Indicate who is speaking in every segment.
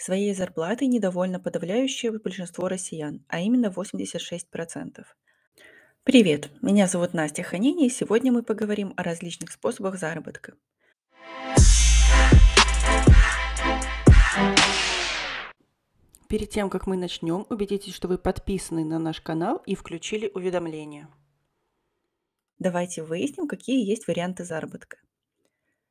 Speaker 1: Своей зарплатой недовольно подавляющее большинство россиян, а именно 86%. Привет, меня зовут Настя Ханини, и сегодня мы поговорим о различных способах заработка. Перед тем, как мы начнем, убедитесь, что вы подписаны на наш канал и включили уведомления. Давайте выясним, какие есть варианты заработка.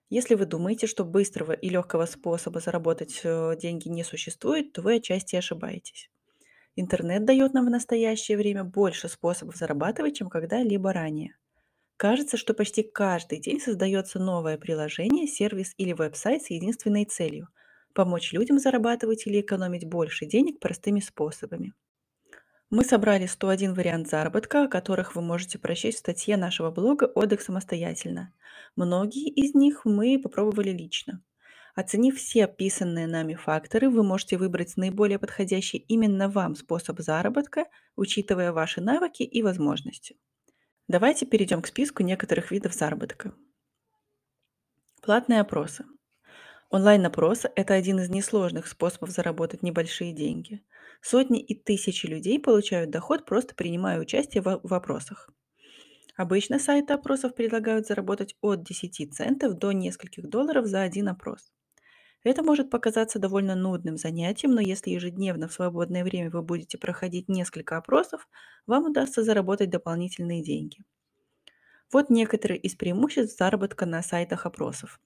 Speaker 1: Если вы думаете, что быстрого и легкого способа заработать э, деньги не существует, то вы отчасти ошибаетесь. Интернет дает нам в настоящее время больше способов зарабатывать, чем когда-либо ранее. Кажется, что почти каждый день создается новое приложение, сервис или веб-сайт с единственной целью– помочь людям зарабатывать или экономить больше денег простыми способами. Мы собрали 101 вариант заработка, о которых вы можете прочесть в статье нашего блога «Отдых самостоятельно». Многие из них мы попробовали лично. Оценив все описанные нами факторы, вы можете выбрать наиболее подходящий именно вам способ заработка, учитывая ваши навыки и возможности. Давайте перейдем к списку некоторых видов заработка. Платные опросы – Онлайн-опросы– это один из несложных способов заработать небольшие деньги. Сотни и тысячи людей получают доход, просто принимая участие в в опросах. Обычно сайты опросов предлагают заработать от 10 центов до нескольких долларов за один опрос. Это может показаться довольно нудным занятием, но если ежедневно в свободное время вы будете проходить несколько опросов, вам удастся заработать дополнительные деньги. Вот некоторые из преимуществ заработка на сайтах опросов.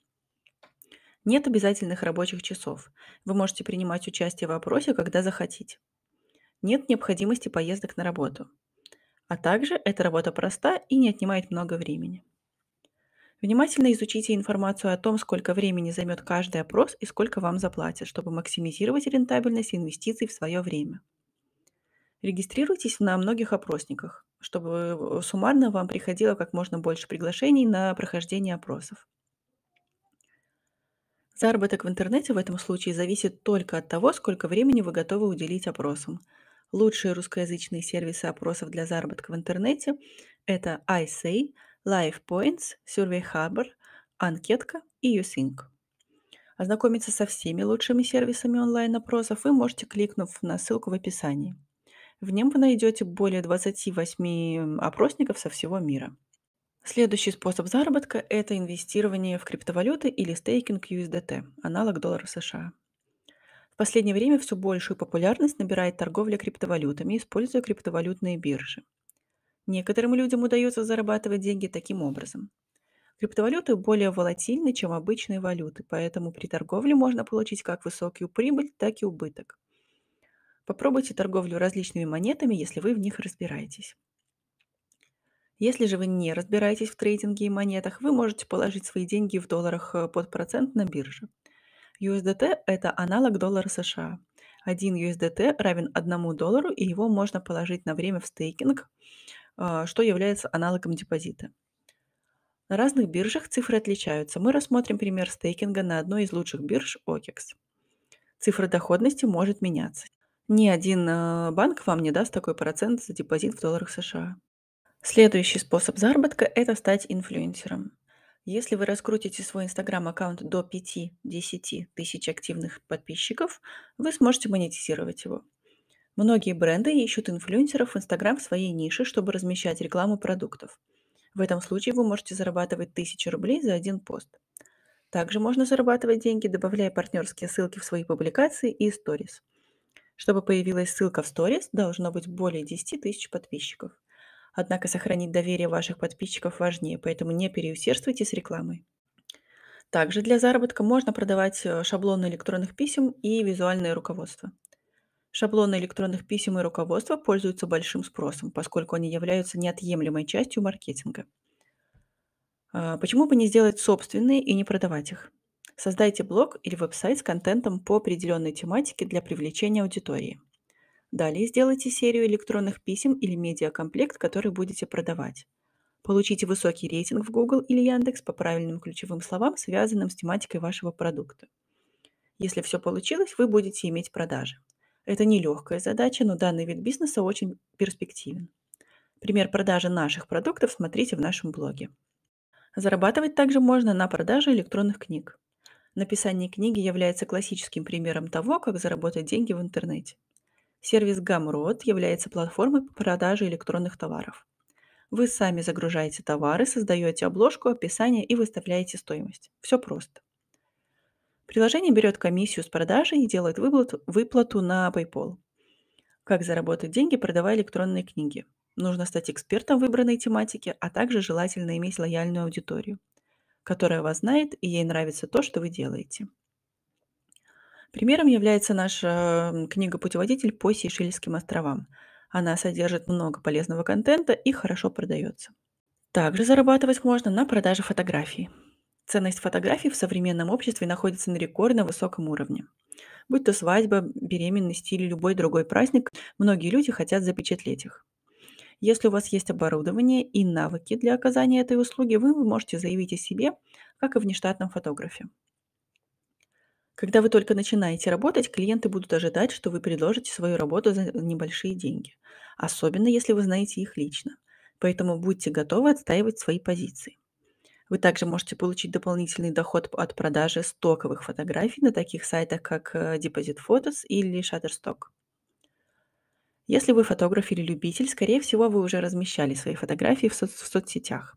Speaker 1: Нет обязательных рабочих часов. Вы можете принимать участие в опросе, когда захотите. Нет необходимости поездок на работу. А также эта работа проста и не отнимает много времени. Внимательно изучите информацию о том, сколько времени займет каждый опрос и сколько вам заплатят, чтобы максимизировать рентабельность инвестиций в свое время. Регистрируйтесь на многих опросниках, чтобы э, суммарно вам приходило как можно больше приглашений на прохождение опросов. Заработок в интернете в этом случае зависит только от того, сколько времени вы готовы уделить опросам. Лучшие русскоязычные сервисы опросов для заработка в интернете– это iSay, LifePoints, Survey Harbor, Анкетка и YouSync. Ознакомиться со всеми лучшими сервисами онлайн-опросов вы можете, кликнув на ссылку в описании. В нем вы найдете более 28 опросников со всего мира. Следующий способ заработка– это инвестирование в криптовалюты или стейкинг USDT, аналог доллара США. В последнее время все большую популярность набирает торговля криптовалютами, используя криптовалютные биржи. Некоторым людям удается зарабатывать деньги таким образом. Криптовалюты более волатильны, чем обычные валюты, поэтому при торговле можно получить как высокую прибыль, так и убыток. Попробуйте торговлю различными монетами, если вы в них разбираетесь. Если же вы не разбираетесь в трейдинге и монетах, вы можете положить свои деньги в долларах э, под процент на бирже. USDT– это аналог доллара США. Один USDT равен одному доллару, и его можно положить на время в стейкинг, э, что является аналогом депозита. На разных биржах цифры отличаются. Мы рассмотрим пример стейкинга на одной из лучших бирж OKEX. Цифра доходности может меняться. Ни один э, банк вам не даст такой процент за депозит в долларах США. Следующий способ заработка– это стать инфлюенсером. Если вы раскрутите свой Инстаграм-аккаунт до 5-10 тысяч активных подписчиков, вы сможете монетизировать его. Многие бренды ищут инфлюенсеров в Инстаграм в своей нише, чтобы размещать рекламу продуктов. В этом случае вы можете зарабатывать 1000 рублей за один пост. Также можно зарабатывать деньги, добавляя партнерские ссылки в свои публикации и сторис. Чтобы появилась ссылка в сторис, должно быть более 10 тысяч подписчиков – Однако сохранить доверие ваших подписчиков важнее, поэтому не переусердствуйте с рекламой. Также для заработка можно продавать э, шаблоны электронных писем и визуальное руководство. Шаблоны электронных писем и руководства пользуются большим спросом, поскольку они являются неотъемлемой частью маркетинга. А, почему бы не сделать собственные и не продавать их? Создайте блог или веб-сайт с контентом по определенной тематике для привлечения аудитории. Далее сделайте серию электронных писем или медиакомплект, который будете продавать. Получите высокий рейтинг в Google или Яндекс по правильным ключевым словам, связанным с тематикой вашего продукта. Если все получилось, вы будете иметь продажи. Это нелегкая задача, но данный вид бизнеса очень перспективен. Пример продажи наших продуктов смотрите в нашем блоге. Зарабатывать также можно на продаже электронных книг. Написание книги является классическим примером того, как заработать деньги в интернете. Сервис Gumroad является платформой по продаже электронных товаров. Вы сами загружаете товары, создаете обложку, описание и выставляете стоимость. Все просто. Приложение берет комиссию с продажи и делает выплату, на PayPal. Как заработать деньги, продавая электронные книги? Нужно стать экспертом выбранной тематики, а также желательно иметь лояльную аудиторию, которая вас знает и ей нравится то, что вы делаете. Примером является наша эм, книга «Путеводитель по Сейшельским островам». Она содержит много полезного контента и хорошо продается. Также зарабатывать можно на продаже фотографий. Ценность фотографий в современном обществе находится на рекордно высоком уровне. Будь то свадьба, беременность или любой другой праздник, многие люди хотят запечатлеть их. Если у вас есть оборудование и навыки для оказания этой услуги, вы можете заявить о себе, как и в нештатном фотографе. Когда вы только начинаете работать, клиенты будут ожидать, что вы предложите свою работу за небольшие деньги, особенно если вы знаете их лично. Поэтому будьте готовы отстаивать свои позиции. Вы также можете получить дополнительный доход от продажи стоковых фотографий на таких сайтах, как э, Deposit Photos или Shutterstock. Если вы фотограф или любитель, скорее всего, вы уже размещали свои фотографии в, со- в соцсетях.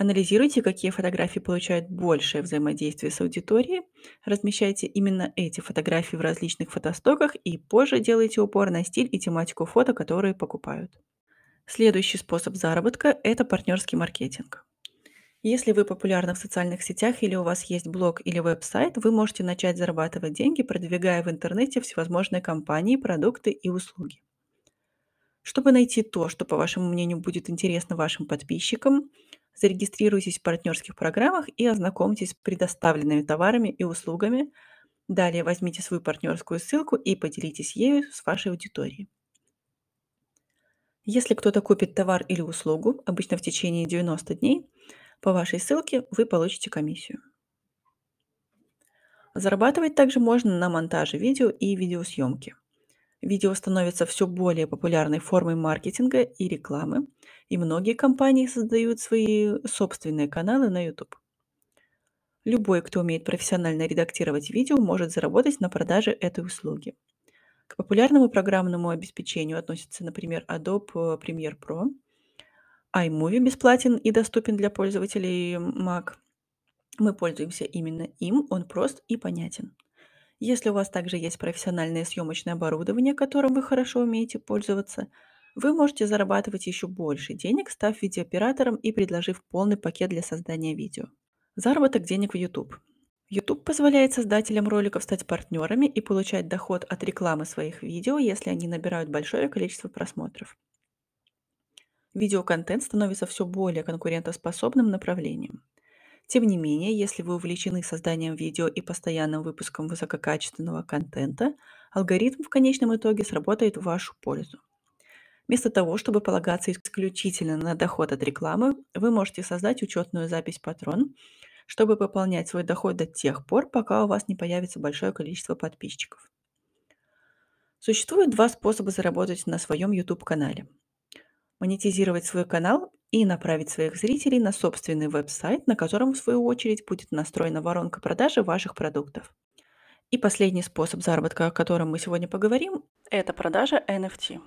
Speaker 1: Анализируйте, какие фотографии получают большее взаимодействие с аудиторией. Размещайте именно эти фотографии в различных фотостоках и позже делайте упор на стиль и тематику фото, которые покупают. Следующий способ заработка – это партнерский маркетинг. Если вы популярны в социальных сетях или у вас есть блог или веб-сайт, вы можете начать зарабатывать деньги, продвигая в интернете всевозможные компании, продукты и услуги. Чтобы найти то, что, по вашему мнению, будет интересно вашим подписчикам, Зарегистрируйтесь в партнерских программах и ознакомьтесь с предоставленными товарами и услугами. Далее возьмите свою партнерскую ссылку и поделитесь ею с вашей аудиторией. Если кто-то купит товар или услугу, обычно в течение 90 дней, по вашей ссылке вы получите комиссию. Зарабатывать также можно на монтаже видео и видеосъемке. Видео становится все более популярной формой маркетинга и рекламы, и многие компании создают свои собственные каналы на YouTube. Любой, кто умеет профессионально редактировать видео, может заработать на продаже этой услуги. К популярному программному обеспечению относятся, например, Adobe Premiere Pro, iMovie бесплатен и доступен для пользователей Mac. Мы пользуемся именно им, он прост и понятен – если у вас также есть профессиональное съемочное оборудование, которым вы хорошо умеете пользоваться, вы можете зарабатывать еще больше денег, став видеооператором и предложив полный пакет для создания видео. Заработок денег в YouTube. YouTube позволяет создателям роликов стать партнерами и получать доход от рекламы своих видео, если они набирают большое количество просмотров. Видеоконтент становится все более конкурентоспособным направлением. Тем не менее, если вы увлечены созданием видео и постоянным выпуском высококачественного контента, алгоритм в конечном итоге сработает в вашу пользу. Вместо того, чтобы полагаться исключительно на доход от рекламы, вы можете создать учетную запись патрон, чтобы пополнять свой доход до тех пор, пока у вас не появится большое количество подписчиков. Существует два способа заработать на своем YouTube-канале. Монетизировать свой канал и направить своих зрителей на собственный веб-сайт, на котором, в свою очередь, будет настроена воронка продажи ваших продуктов. И последний способ заработка, о котором мы сегодня поговорим, это продажа NFT.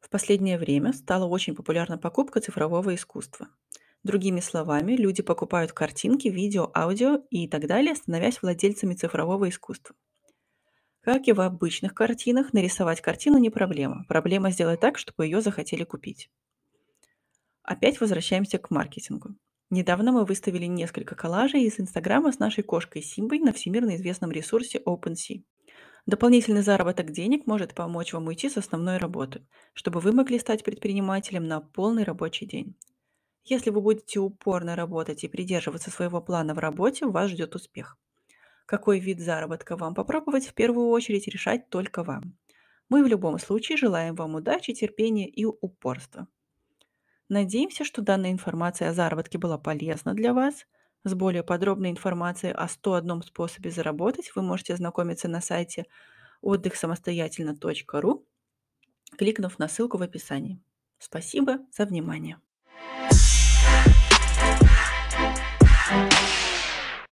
Speaker 1: В последнее время стала очень популярна покупка цифрового искусства. Другими словами, люди покупают картинки, видео, аудио и так далее, становясь владельцами цифрового искусства. Как и в обычных картинах, нарисовать картину не проблема. Проблема сделать так, чтобы ее захотели купить. Опять возвращаемся к маркетингу. Недавно мы выставили несколько коллажей из Инстаграма с нашей кошкой Симбой на всемирно известном ресурсе OpenSea. Дополнительный заработок денег может помочь вам уйти с основной работы, чтобы вы могли стать предпринимателем на полный рабочий день. Если вы будете упорно работать и придерживаться своего плана в работе, вас ждет успех. Какой вид заработка вам попробовать, в первую очередь решать только вам. Мы в любом случае желаем вам удачи, терпения и упорства. Надеемся, что данная информация о заработке была полезна для вас. С более подробной информацией о 101 способе заработать вы можете ознакомиться на сайте отдыхсамостоятельно.ру, кликнув на ссылку в описании. Спасибо за внимание.